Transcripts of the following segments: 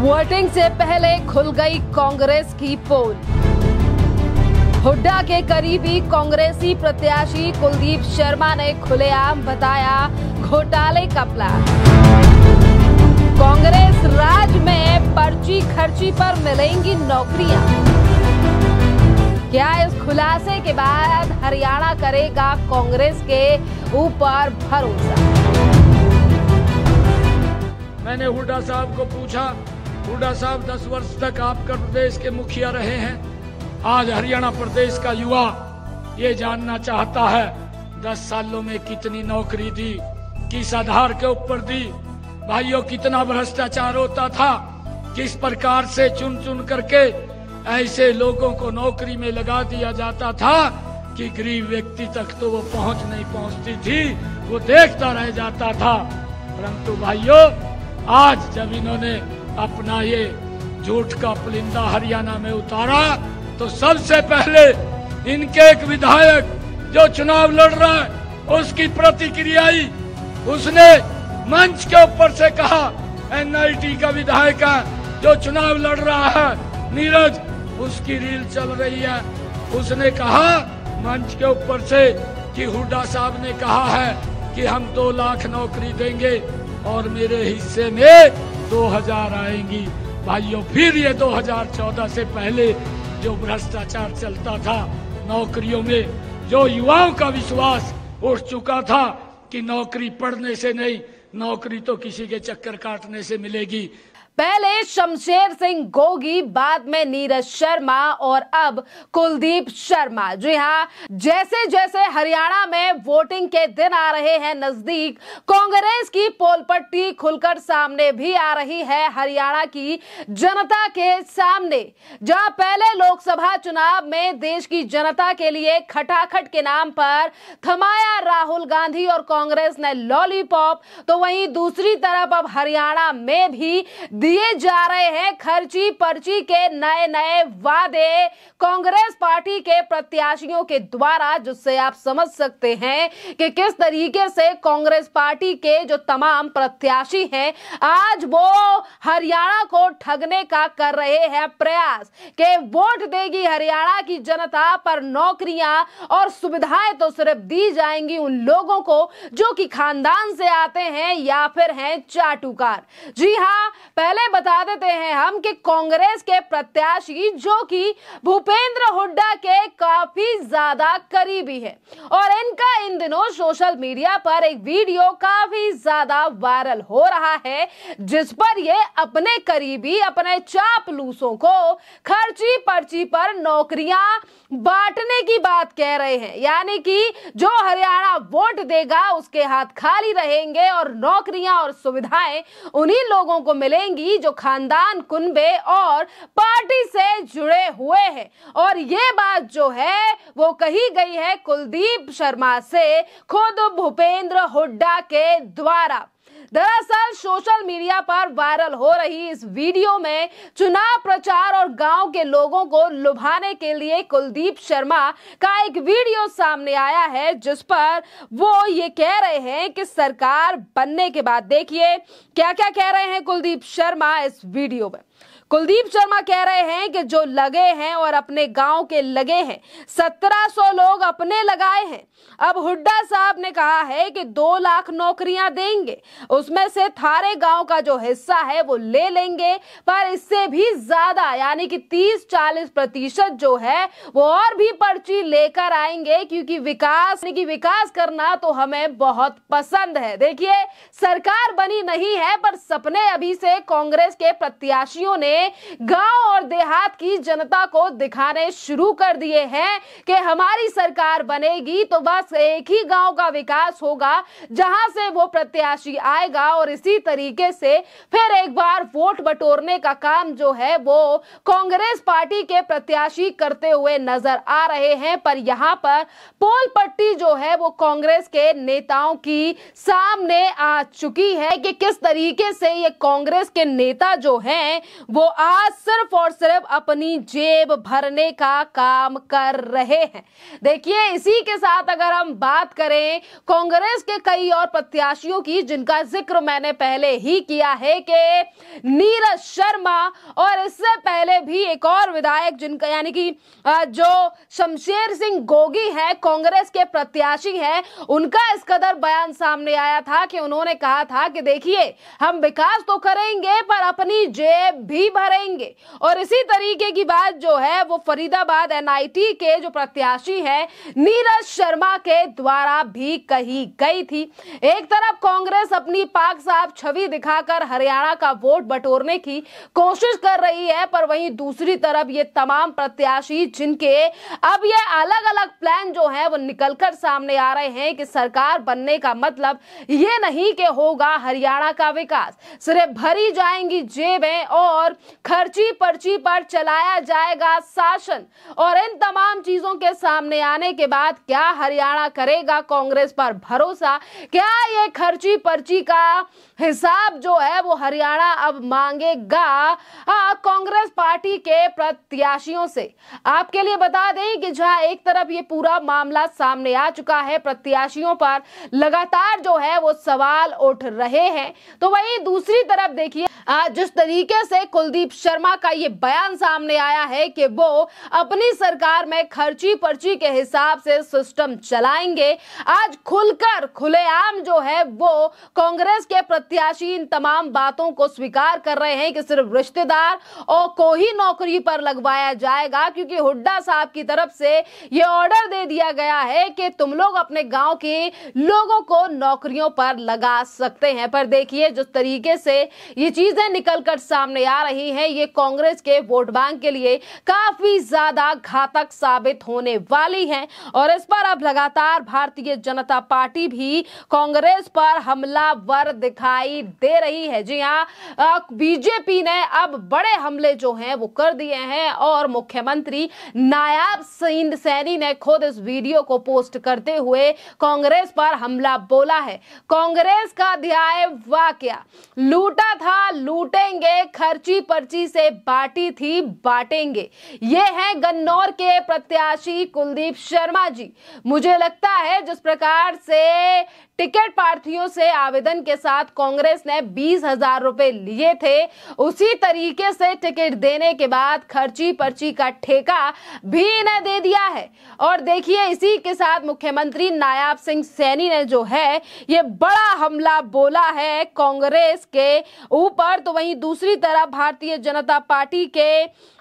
voting से पहले खुल गई कांग्रेस की पोल हुड्डा के करीबी कांग्रेसी प्रत्याशी कुलदीप शर्मा ने खुलेआम बताया घोटाले का प्लान कांग्रेस राज में पर्ची खर्ची पर मिलेंगी नौकरियां क्या इस खुलासे के बाद हरियाणा करेगा कांग्रेस के ऊपर भरोसा मैंने हुड्डा साहब को पूछा हुडा साहब दस वर्ष तक आपका प्रदेश के मुखिया रहे हैं आज हरियाणा प्रदेश का युवा ये जानना चाहता है दस सालों में कितनी नौकरी दी किस आधार के ऊपर दी भाइयों कितना भ्रष्टाचार होता था किस प्रकार से चुन चुन करके ऐसे लोगों को नौकरी में लगा दिया जाता था कि गरीब व्यक्ति तक तो वो पहुंच नहीं पहुंचती थी वो देखता रह जाता था परंतु भाइयों आज जब इन्होंने अपना ये झूठ का पुलिंदा हरियाणा में उतारा तो सबसे पहले इनके एक विधायक जो चुनाव लड़ रहा है उसकी प्रतिक्रिया ही उसने मंच के ऊपर से कहा एनआईटी का विधायक है जो चुनाव लड़ रहा है नीरज उसकी रील चल रही है उसने कहा मंच के ऊपर से कि हुडा साहब ने कहा है कि हम दो लाख नौकरी देंगे और मेरे हिस्से में 2000 आएंगी भाइयों फिर ये 2014 से पहले जो भ्रष्टाचार चलता था नौकरियों में जो युवाओं का विश्वास उठ चुका था कि नौकरी पढ़ने से नहीं नौकरी तो किसी के चक्कर काटने से मिलेगी पहले शमशेर सिंह गोगी बाद में नीरज शर्मा और अब कुलदीप शर्मा जी हाँ जैसे जैसे हरियाणा में वोटिंग के दिन आ रहे हैं नजदीक कांग्रेस की पोल पट्टी खुलकर सामने भी आ रही है हरियाणा की जनता के सामने जहां पहले लोकसभा चुनाव में देश की जनता के लिए खटाखट के नाम पर थमाया राहुल गांधी और कांग्रेस ने लॉलीपॉप तो वहीं दूसरी तरफ अब हरियाणा में भी दिए जा रहे हैं खर्ची पर्ची के नए नए वादे कांग्रेस पार्टी के प्रत्याशियों के द्वारा जिससे आप समझ सकते हैं कि किस तरीके से कांग्रेस पार्टी के जो तमाम प्रत्याशी हैं आज वो हरियाणा को ठगने का कर रहे हैं प्रयास के वोट देगी हरियाणा की जनता पर नौकरियां और सुविधाएं तो सिर्फ दी जाएंगी उन लोगों को जो कि खानदान से आते हैं या फिर हैं चाटुकार जी हाँ पहले पहले बता देते हैं हम कि कांग्रेस के प्रत्याशी जो कि भूपेंद्र हुड्डा के काफी ज्यादा करीबी है और इनका इन दिनों सोशल मीडिया पर एक वीडियो काफी ज्यादा वायरल हो रहा है जिस पर ये अपने करीबी अपने चापलूसों को खर्ची पर्ची पर नौकरियां बांटने की बात कह रहे हैं यानी कि जो हरियाणा वोट देगा उसके हाथ खाली रहेंगे और नौकरियां और सुविधाएं उन्हीं लोगों को मिलेंगी ही जो खानदान कुनबे और पार्टी से जुड़े हुए हैं और ये बात जो है वो कही गई है कुलदीप शर्मा से खुद भूपेंद्र हुड्डा के द्वारा दरअसल सोशल मीडिया पर वायरल हो रही इस वीडियो में चुनाव प्रचार और गांव के लोगों को लुभाने के लिए कुलदीप शर्मा का एक वीडियो सामने आया है जिस पर वो ये कह रहे हैं कि सरकार बनने के बाद देखिए क्या क्या कह रहे हैं कुलदीप शर्मा इस वीडियो में कुलदीप शर्मा कह रहे हैं कि जो लगे हैं और अपने गांव के लगे हैं सत्रह सौ लोग अपने लगाए हैं अब हुड्डा साहब ने कहा है कि दो लाख नौकरियां देंगे उसमें से थारे गांव का जो हिस्सा है वो ले लेंगे पर इससे भी ज्यादा यानी कि 30-40 प्रतिशत जो है वो और भी पर्ची लेकर आएंगे क्योंकि विकास की विकास करना तो हमें बहुत पसंद है देखिए सरकार बनी नहीं है पर सपने अभी से कांग्रेस के प्रत्याशियों ने गांव और देहात की जनता को दिखाने शुरू कर दिए हैं कि हमारी सरकार बनेगी तो बस एक ही गांव का विकास होगा जहां से वो प्रत्याशी आए आएगा और इसी तरीके से फिर एक बार वोट बटोरने का काम जो है वो कांग्रेस पार्टी के प्रत्याशी करते हुए नजर आ रहे हैं पर यहां पर पोल पट्टी जो है वो कांग्रेस के नेताओं की सामने आ चुकी है कि किस तरीके से ये कांग्रेस के नेता जो हैं वो आज सिर्फ और सिर्फ अपनी जेब भरने का काम कर रहे हैं देखिए इसी के साथ अगर हम बात करें कांग्रेस के कई और प्रत्याशियों की जिनका जिक्र मैंने पहले ही किया है कि नीरज शर्मा और इससे पहले भी एक और विधायक जिनका यानी कि जो शमशेर सिंह गोगी है कांग्रेस के प्रत्याशी है उनका इस कदर बयान सामने आया था कि उन्होंने कहा था कि देखिए हम विकास तो करेंगे पर अपनी जेब भी भरेंगे और इसी तरीके की बात जो है वो फरीदाबाद एनआईटी के जो प्रत्याशी है नीरज शर्मा के द्वारा भी कही गई थी एक तरफ कांग्रेस अपनी नूरी पाक साहब छवि दिखाकर हरियाणा का वोट बटोरने की कोशिश कर रही है पर वहीं दूसरी तरफ ये तमाम प्रत्याशी जिनके अब ये अलग अलग प्लान जो है वो निकलकर सामने आ रहे हैं कि सरकार बनने का मतलब ये नहीं कि होगा हरियाणा का विकास सिर्फ भरी जाएंगी जेबें और खर्ची पर्ची पर चलाया जाएगा शासन और इन तमाम चीजों के सामने आने के बाद क्या हरियाणा करेगा कांग्रेस पर भरोसा क्या ये खर्ची पर्ची का हिसाब जो है वो हरियाणा अब मांगेगा कांग्रेस पार्टी के प्रत्याशियों से आपके लिए बता दें कि जहां एक तरफ ये पूरा मामला सामने आ चुका है प्रत्याशियों पर लगातार जो है वो सवाल उठ रहे हैं तो वही दूसरी तरफ देखिए जिस तरीके से कुलदीप शर्मा का ये बयान सामने आया है कि वो अपनी सरकार में खर्ची पर्ची के हिसाब से सिस्टम चलाएंगे आज खुलकर खुलेआम जो है वो कांग्रेस कांग्रेस के प्रत्याशी इन तमाम बातों को स्वीकार कर रहे हैं कि सिर्फ रिश्तेदार और को ही नौकरी पर लगवाया जाएगा क्योंकि हुड्डा साहब की तरफ से यह ऑर्डर दे दिया गया है कि तुम लोग अपने गांव के लोगों को नौकरियों पर लगा सकते हैं पर देखिए जिस तरीके से ये चीजें निकलकर सामने आ रही है ये कांग्रेस के वोट बैंक के लिए काफी ज्यादा घातक साबित होने वाली है और इस पर अब लगातार भारतीय जनता पार्टी भी कांग्रेस पर हमला खबर दिखाई दे रही है जी हाँ बीजेपी ने अब बड़े हमले जो हैं वो कर दिए हैं और मुख्यमंत्री नायाब सिंह सैनी ने खुद इस वीडियो को पोस्ट करते हुए कांग्रेस पर हमला बोला है कांग्रेस का अध्याय वाक्य लूटा था लूटेंगे खर्ची पर्ची से बाटी थी बाटेंगे ये है गन्नौर के प्रत्याशी कुलदीप शर्मा जी मुझे लगता है जिस प्रकार से टिकट प्रार्थियों से आवेदन के साथ कांग्रेस ने बीस हजार रुपए लिए थे उसी तरीके से टिकट देने के बाद खर्ची पर्ची का ठेका भी इन्हें दे दिया है और देखिए इसी के साथ मुख्यमंत्री नायाब सिंह सैनी ने जो है ये बड़ा हमला बोला है कांग्रेस के ऊपर तो वहीं दूसरी तरफ भारतीय जनता पार्टी के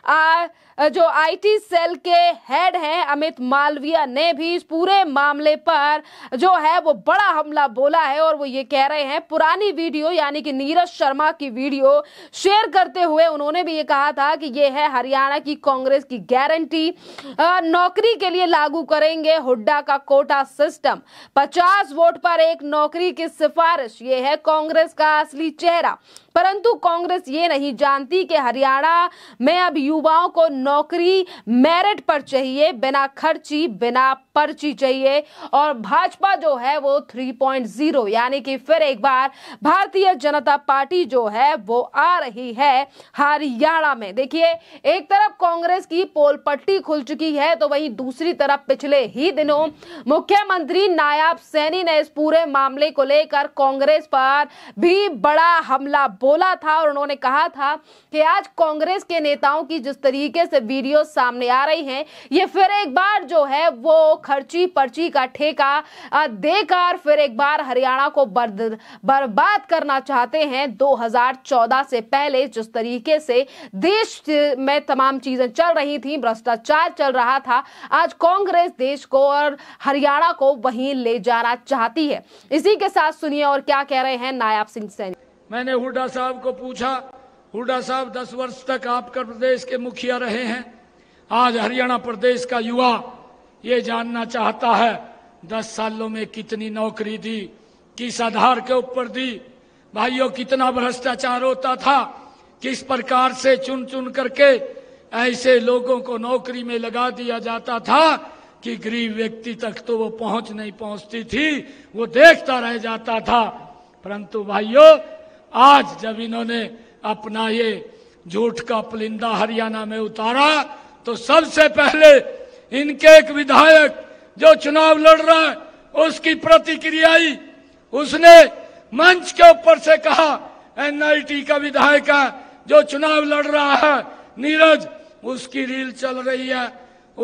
आ, जो आईटी सेल के हेड हैं अमित मालविया ने भी इस पूरे मामले पर जो है वो बड़ा हमला बोला है और वो ये कह रहे हैं पुरानी वीडियो यानी कि नीरज शर्मा की वीडियो शेयर करते हुए उन्होंने भी ये कहा था कि ये है हरियाणा की कांग्रेस की गारंटी नौकरी के लिए लागू करेंगे हुड्डा का कोटा सिस्टम पचास वोट पर एक नौकरी की सिफारिश ये है कांग्रेस का असली चेहरा परंतु कांग्रेस ये नहीं जानती कि हरियाणा में अब युवाओं को नौकरी मेरिट पर चाहिए बिना खर्ची बिना पर्ची चाहिए और भाजपा जो है वो 3.0 यानी कि फिर एक बार भारतीय जनता पार्टी जो है वो आ रही है हरियाणा में देखिए एक तरफ कांग्रेस की पोल पट्टी खुल चुकी है तो वहीं दूसरी तरफ पिछले ही दिनों मुख्यमंत्री नायाब सैनी ने इस पूरे मामले को लेकर कांग्रेस पर भी बड़ा हमला बोला था और उन्होंने कहा था कि आज कांग्रेस के नेताओं की जिस तरीके से वीडियो सामने आ रही हैं ये फिर एक बार जो है वो खर्ची पर्ची का ठेका देकर फिर एक बार हरियाणा को बर्बाद करना चाहते हैं 2014 से पहले जिस तरीके से देश में तमाम चीजें चल रही थी भ्रष्टाचार चल रहा था आज कांग्रेस देश को और हरियाणा को वहीं ले जाना चाहती है इसी के साथ सुनिए और क्या कह रहे हैं नायाब सिंह सैनी मैंने हुडा साहब को पूछा हुडा साहब दस वर्ष तक आपका प्रदेश के मुखिया रहे हैं आज हरियाणा प्रदेश का युवा ये जानना चाहता है दस सालों में कितनी नौकरी दी किस आधार के ऊपर दी भाइयों कितना भ्रष्टाचार होता था किस प्रकार से चुन चुन करके ऐसे लोगों को नौकरी में लगा दिया जाता था कि गरीब व्यक्ति तक तो वो पहुंच नहीं पहुंचती थी वो देखता रह जाता था परंतु भाइयों आज जब इन्होंने अपना ये झूठ का पुलिंदा हरियाणा में उतारा तो सबसे पहले इनके एक विधायक जो चुनाव लड़ रहा है उसकी प्रतिक्रिया आई उसने मंच के ऊपर से कहा एनआईटी का विधायक है जो चुनाव लड़ रहा है नीरज उसकी रील चल रही है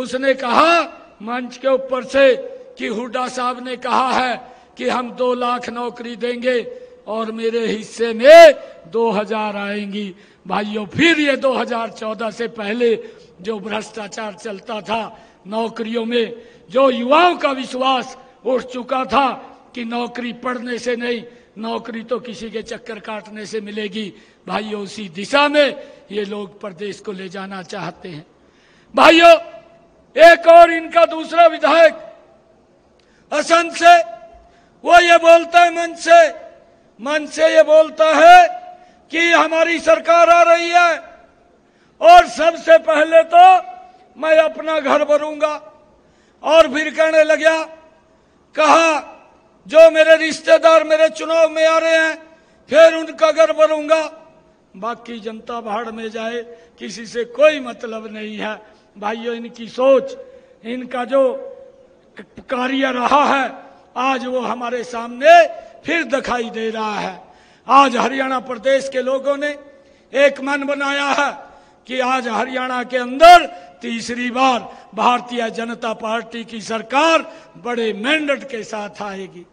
उसने कहा मंच के ऊपर से कि हुडा साहब ने कहा है कि हम दो लाख नौकरी देंगे और मेरे हिस्से में 2000 आएंगी भाइयों फिर ये 2014 से पहले जो भ्रष्टाचार चलता था नौकरियों में जो युवाओं का विश्वास उठ चुका था कि नौकरी पढ़ने से नहीं नौकरी तो किसी के चक्कर काटने से मिलेगी भाइयों उसी दिशा में ये लोग प्रदेश को ले जाना चाहते हैं भाइयों एक और इनका दूसरा विधायक असंत से वो ये बोलता है मंच से मन से ये बोलता है कि हमारी सरकार आ रही है और सबसे पहले तो मैं अपना घर भरूंगा और फिर कहने लग गया कहा जो मेरे रिश्तेदार मेरे चुनाव में आ रहे हैं फिर उनका घर भरूंगा बाकी जनता भाड़ में जाए किसी से कोई मतलब नहीं है भाइयों इनकी सोच इनका जो कार्य रहा है आज वो हमारे सामने फिर दिखाई दे रहा है आज हरियाणा प्रदेश के लोगों ने एक मन बनाया है कि आज हरियाणा के अंदर तीसरी बार भारतीय जनता पार्टी की सरकार बड़े मैंडेट के साथ आएगी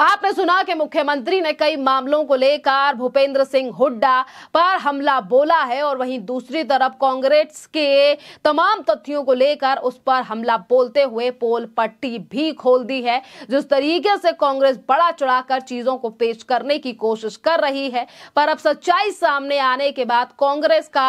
आपने सुना कि मुख्यमंत्री ने कई मामलों को लेकर भूपेंद्र सिंह हुड्डा पर हमला बोला है और वहीं दूसरी तरफ कांग्रेस के तमाम तथ्यों को लेकर उस पर हमला बोलते हुए पोल पट्टी भी खोल दी है जिस तरीके से कांग्रेस बड़ा चढ़ाकर चीजों को पेश करने की कोशिश कर रही है पर अब सच्चाई सामने आने के बाद कांग्रेस का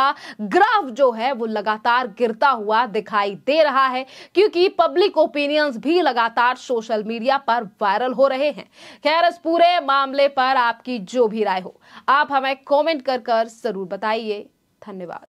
ग्राफ जो है वो लगातार गिरता हुआ दिखाई दे रहा है क्योंकि पब्लिक ओपिनियंस भी लगातार सोशल मीडिया पर वायरल हो रहे हैं खैर इस पूरे मामले पर आपकी जो भी राय हो आप हमें कमेंट कर कर जरूर बताइए धन्यवाद